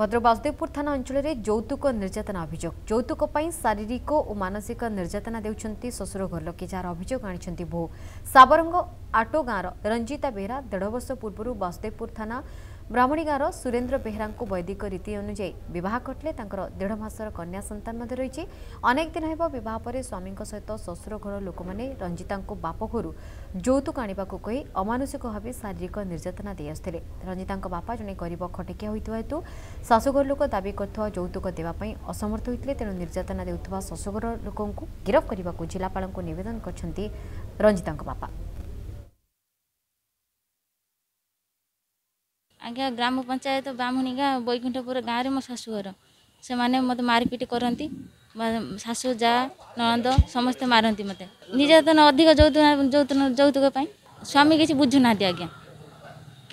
ଭଦ୍ର ବାସୁଦେବପୁର ଥାନା ଅଞ୍ଚଳରେ ଯୌତୁକ ନିର୍ଯାତନା ଅଭିଯୋଗ ଯୌତୁକ ପାଇଁ ଶାରୀରିକ ଓ ମାନସିକ ନିର୍ଯାତନା ଦେଉଛନ୍ତି ଶ୍ୱଶୁର ଘର ଲୋକେ ଯାହାର ଅଭିଯୋଗ ଆଣିଛନ୍ତି ବୋହୁ ସାବରଙ୍ଗ ଆଟୋ ଗାଁର ରଞ୍ଜିତା ବେହେରା ଦେଢ଼ ବର୍ଷ ପୂର୍ବରୁ ବାସୁଦେବପୁର ଥାନା ବ୍ରାହ୍ମଣୀ ଗାଁର ସୁରେନ୍ଦ୍ର ବେହେରାଙ୍କୁ ବୈଦିକ ରୀତି ଅନୁଯାୟୀ ବିବାହ ଘଟିଲେ ତାଙ୍କର ଦେଢ଼ ମାସର କନ୍ୟା ସନ୍ତାନ ମଧ୍ୟ ରହିଛି ଅନେକ ଦିନ ହେବ ବିବାହ ପରେ ସ୍ୱାମୀଙ୍କ ସହିତ ଶ୍ୱଶୁର ଘର ଲୋକମାନେ ରଞ୍ଜିତାଙ୍କୁ ବାପ ଘରୁ ଯୌତୁକ ଆଣିବାକୁ କହି ଅମାନୁଷିକ ଭାବେ ଶାରୀରିକ ନିର୍ଯାତନା ଦେଇଆସୁଥିଲେ ରଞ୍ଜିତାଙ୍କ ବାପା ଜଣେ ଗରିବ ଖଟିକିଆ ହୋଇଥିବା ହେତୁ ଶାଶୁଘର ଲୋକ ଦାବି କରୁଥିବା ଯୌତୁକ ଦେବା ପାଇଁ ଅସମର୍ଥ ହୋଇଥିଲେ ତେଣୁ ନିର୍ଯାତନା ଦେଉଥିବା ଶାଶୁଘର ଲୋକଙ୍କୁ ଗିରଫ କରିବାକୁ ଜିଲ୍ଲାପାଳଙ୍କୁ ନିବେଦନ କରିଛନ୍ତି ରଞ୍ଜିତାଙ୍କ ବାପା अब ग्राम पञ्चायत बाहुणी गाँ बैकुठपुर गाँ र म शाशुर त्यो मत मारिपिट गर जा नन्द समस्ते मारत निजन अधिक जौतु जौतुकै स्वामी कि बुझु आज्ञा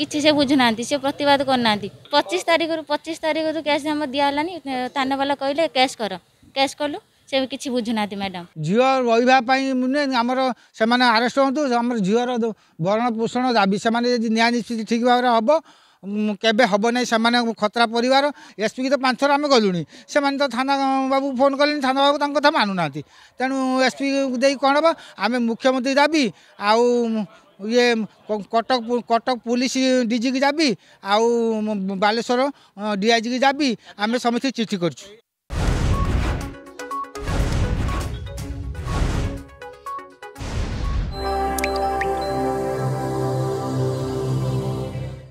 किसिम बुझु से प्रतवाद गर्दै पचिस तारिख रु पचिस तारिख त क्यासम्म दिए थानवाला कहिले क्यास कर क्यास कलु से कि बुझु म्याडम झिउ वाइम आरस्ट हौ झिर भरन पोषण दावि निश्चित ठीक भावर हामी কেবে হব না সে খতরা পরিবার এসপিকে তো পাঁচথর আমি গলুনি সে তো থানা বাবু ফোন কলে থানা বাবু তাঁর কথা মানু না তেমন এসপি দিয়ে কম হব আমি মুখ্যমন্ত্রী দাবি আউ ইয়ে কটক কটক পুলিশ ডিজি কি যাবি আউ বালেশ্বর ডিআইজি কি যাবি আমি সমস্ত চিঠি করছু